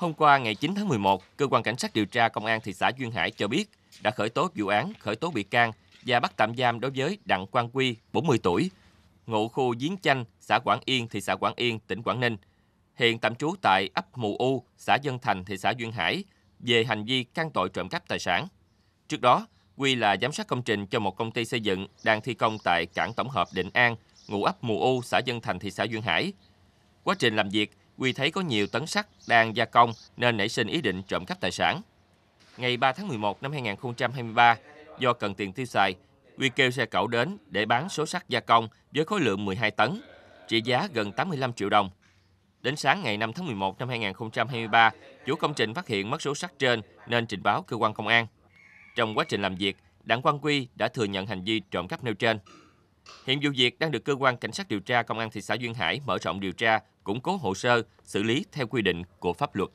Hôm qua ngày 9 tháng 11, cơ quan cảnh sát điều tra công an thị xã Duyên Hải cho biết đã khởi tố vụ án, khởi tố bị can và bắt tạm giam đối với Đặng Quang Quy, 40 tuổi, ngụ khu Giếng Chanh, xã Quảng Yên, thị xã Quảng Yên, tỉnh Quảng Ninh. Hiện tạm trú tại ấp Mù U, xã Dân Thành, thị xã Duyên Hải về hành vi can tội trộm cắp tài sản. Trước đó, Quy là giám sát công trình cho một công ty xây dựng đang thi công tại cảng tổng hợp Định An, ngụ ấp Mù U, xã Dân Thành, thị xã Duyên Hải. Quá trình làm việc, Quy thấy có nhiều tấn sắt đang gia công nên nảy sinh ý định trộm cắp tài sản. Ngày 3 tháng 11 năm 2023, do cần tiền tiêu xài, Quy kêu xe cẩu đến để bán số sắt gia công với khối lượng 12 tấn, trị giá gần 85 triệu đồng. Đến sáng ngày 5 tháng 11 năm 2023, chủ công trình phát hiện mất số sắt trên nên trình báo cơ quan công an. Trong quá trình làm việc, Đặng Quang Quy đã thừa nhận hành vi trộm cắp nêu trên. Hiện vụ việc đang được cơ quan cảnh sát điều tra công an thị xã Duyên Hải mở rộng điều tra củng cố hồ sơ, xử lý theo quy định của pháp luật.